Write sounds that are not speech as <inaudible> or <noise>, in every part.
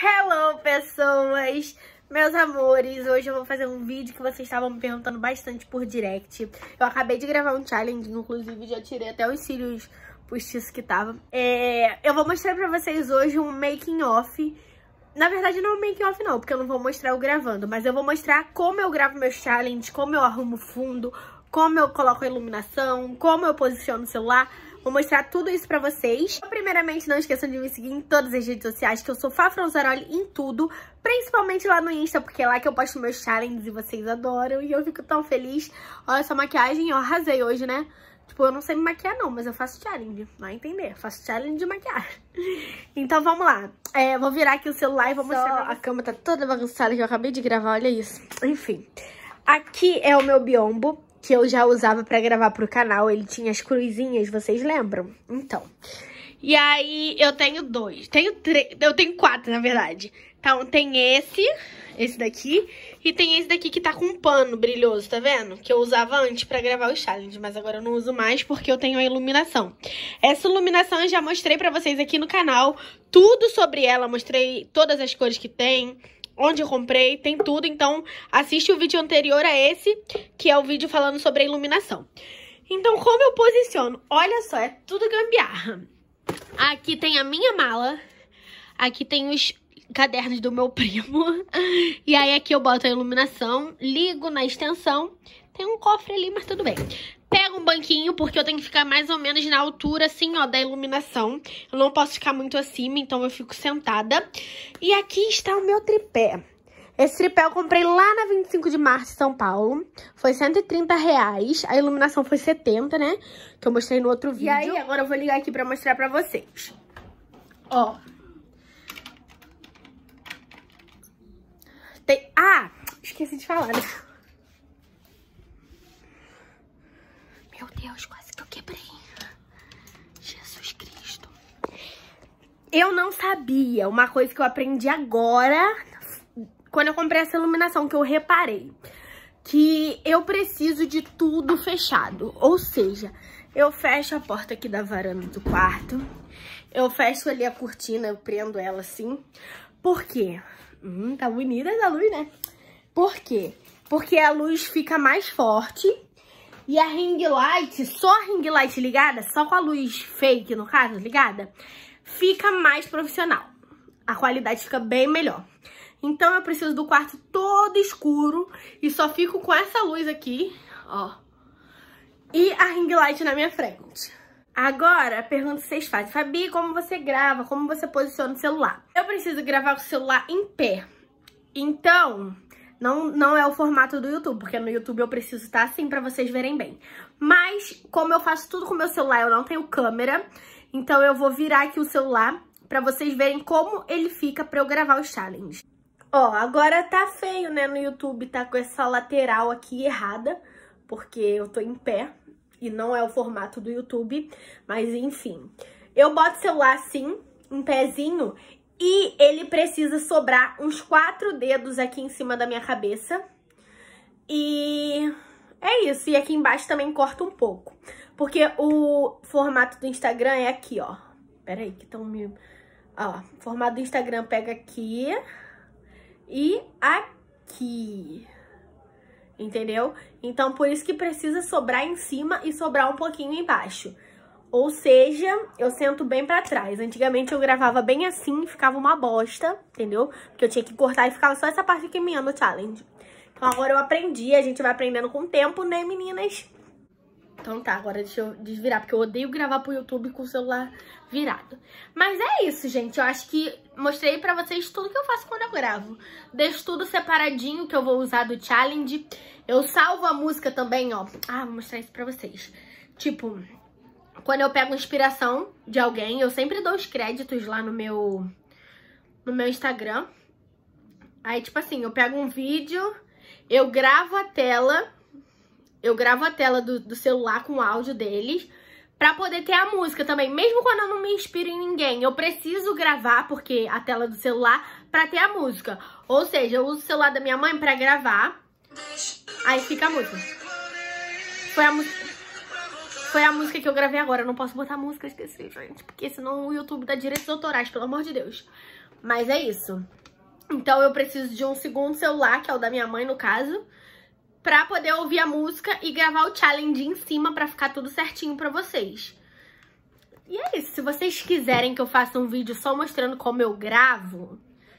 Hello, pessoas! Meus amores, hoje eu vou fazer um vídeo que vocês estavam me perguntando bastante por direct. Eu acabei de gravar um challenge, inclusive já tirei até os cílios postiços que tava. É, eu vou mostrar pra vocês hoje um making off. Na verdade não é um making off não, porque eu não vou mostrar o gravando, mas eu vou mostrar como eu gravo meus challenges, como eu arrumo fundo, como eu coloco a iluminação, como eu posiciono o celular, Vou mostrar tudo isso pra vocês. Primeiramente, não esqueçam de me seguir em todas as redes sociais, que eu sou Fafra em tudo. Principalmente lá no Insta, porque é lá que eu posto meus challenges e vocês adoram. E eu fico tão feliz. Olha essa maquiagem, eu arrasei hoje, né? Tipo, eu não sei me maquiar não, mas eu faço challenge. Vai entender, faço challenge de maquiagem. <laughs> Então vamos lá. É, vou virar aqui o celular e vou Só mostrar. A cama tá toda bagunçada que eu acabei de gravar, olha isso. Enfim. Aqui é o meu biombo que eu já usava para gravar pro canal. Ele tinha as cruzinhas, vocês lembram? Então. E aí eu tenho dois. Tenho três. Eu tenho quatro, na verdade. Então tem esse, esse daqui, e tem esse daqui que tá com um pano brilhoso, tá vendo? Que eu usava antes pra gravar os challenge. mas agora eu não uso mais porque eu tenho a iluminação. Essa iluminação eu já mostrei pra vocês aqui no canal, tudo sobre ela, mostrei todas as cores que tem, onde eu comprei, tem tudo. Então, assiste o vídeo anterior a esse, que é o vídeo falando sobre a iluminação. Então, como eu posiciono? Olha só, é tudo gambiarra. Aqui tem a minha mala. Aqui tem os cadernos do meu <laughs> primo. E aí aqui eu boto a iluminação, ligo na extensão. Tem um cofre ali, mas tudo bem. Pego um banquinho, porque eu tenho que ficar mais ou menos na altura, assim, ó, da iluminação. Eu não posso ficar muito acima, então eu fico sentada. E aqui está o meu tripé. Esse tripé eu comprei lá na 25 de março, São Paulo. Foi 130 reais. A iluminação foi 70, né? Que eu mostrei no outro vídeo. E aí, agora eu vou ligar aqui pra mostrar pra vocês. Ó. Tem... Ah! Esqueci de falar, né? quase que eu quebrei. Jesus Cristo. Eu não sabia. Uma coisa que eu aprendi agora, quando eu comprei essa iluminação, que eu reparei. Que eu preciso de tudo fechado. Ou seja, eu fecho a porta aqui da varanda do quarto. Eu fecho ali a cortina, eu prendo ela assim. Por quê? Hum, tá bonita essa luz, né? Por quê? Porque a luz fica mais forte e a ring light, só a ring light ligada, só com a luz fake, no caso, ligada, fica mais profissional. A qualidade fica bem melhor. Então eu preciso do quarto todo escuro e só fico com essa luz aqui, ó. E a ring light na minha frente. Agora, a pergunta que vocês fazem. Fabi, como você grava? Como você posiciona o celular? Eu preciso gravar o celular em pé. Então, não, não é o formato do YouTube, porque no YouTube eu preciso estar assim pra vocês verem bem. Mas, como eu faço tudo com meu celular, eu não tenho câmera, então eu vou virar aqui o celular pra vocês verem como ele fica pra eu gravar os challenges. Ó, agora tá feio, né, no YouTube, tá com essa lateral aqui errada, porque eu tô em pé e não é o formato do YouTube, mas enfim. Eu boto o celular assim, em pezinho, e ele precisa sobrar uns quatro dedos aqui em cima da minha cabeça. E é isso. E aqui embaixo também corta um pouco. Porque o formato do Instagram é aqui, ó. Pera aí que tão me... Ó, formato do Instagram pega aqui e aqui. Entendeu? Então, por isso que precisa sobrar em cima e sobrar um pouquinho embaixo. Ou seja, eu sento bem pra trás. Antigamente eu gravava bem assim, ficava uma bosta, entendeu? Porque eu tinha que cortar e ficava só essa parte aqui minha no challenge. Então agora eu aprendi, a gente vai aprendendo com o tempo, né, meninas? Então tá, agora deixa eu desvirar, porque eu odeio gravar pro YouTube com o celular virado. Mas é isso, gente. Eu acho que mostrei pra vocês tudo que eu faço quando eu gravo. Deixo tudo separadinho que eu vou usar do challenge. Eu salvo a música também, ó. Ah, vou mostrar isso pra vocês. Tipo, quando eu pego inspiração de alguém, eu sempre dou os créditos lá no meu, no meu Instagram. Aí, tipo assim, eu pego um vídeo, eu gravo a tela, eu gravo a tela do, do celular com o áudio deles, pra poder ter a música também. Mesmo quando eu não me inspiro em ninguém, eu preciso gravar, porque a tela do celular, pra ter a música. Ou seja, eu uso o celular da minha mãe pra gravar, aí fica a música. Foi a música... Foi a música que eu gravei agora. Eu não posso botar música, eu esqueci, gente. Porque senão o YouTube dá direitos autorais, pelo amor de Deus. Mas é isso. Então eu preciso de um segundo celular, que é o da minha mãe, no caso, pra poder ouvir a música e gravar o challenge em cima pra ficar tudo certinho pra vocês. E é isso. Se vocês quiserem que eu faça um vídeo só mostrando como eu gravo,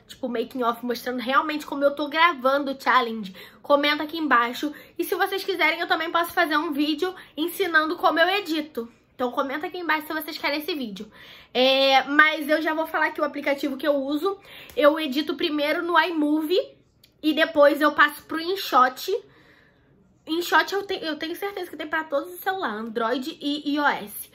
tipo, making off, mostrando realmente como eu tô gravando o challenge, comenta aqui embaixo. E se vocês quiserem, eu também posso fazer um vídeo ensinando como eu edito. Então comenta aqui embaixo se vocês querem esse vídeo. É, mas eu já vou falar aqui o aplicativo que eu uso. Eu edito primeiro no iMovie e depois eu passo pro InShot. InShot eu, te, eu tenho certeza que tem para todos os celulares, Android e iOS.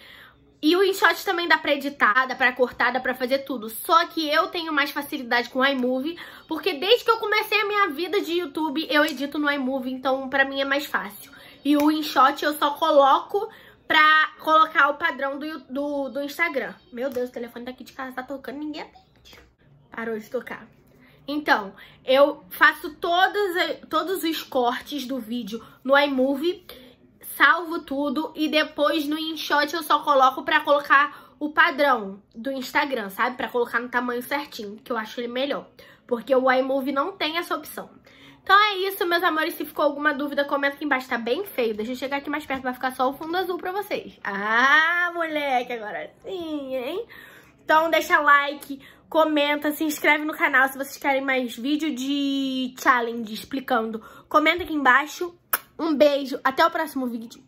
E o InShot também dá pra editar, dá pra cortar, dá pra fazer tudo. Só que eu tenho mais facilidade com o iMovie, porque desde que eu comecei a minha vida de YouTube, eu edito no iMovie, então pra mim é mais fácil. E o InShot eu só coloco pra colocar o padrão do, do, do Instagram. Meu Deus, o telefone daqui tá de casa tá tocando, ninguém atende. Parou de tocar. Então, eu faço todos todos os cortes do vídeo no iMovie salvo tudo e depois no InShot eu só coloco pra colocar o padrão do Instagram, sabe? Pra colocar no tamanho certinho, que eu acho ele melhor. Porque o iMovie não tem essa opção. Então é isso, meus amores. Se ficou alguma dúvida, comenta aqui embaixo. Tá bem feio. Deixa eu chegar aqui mais perto. Vai ficar só o fundo azul pra vocês. Ah, moleque, agora sim, hein? Então deixa like, comenta, se inscreve no canal se vocês querem mais vídeo de challenge explicando. Comenta aqui embaixo. Um beijo, até o próximo vídeo.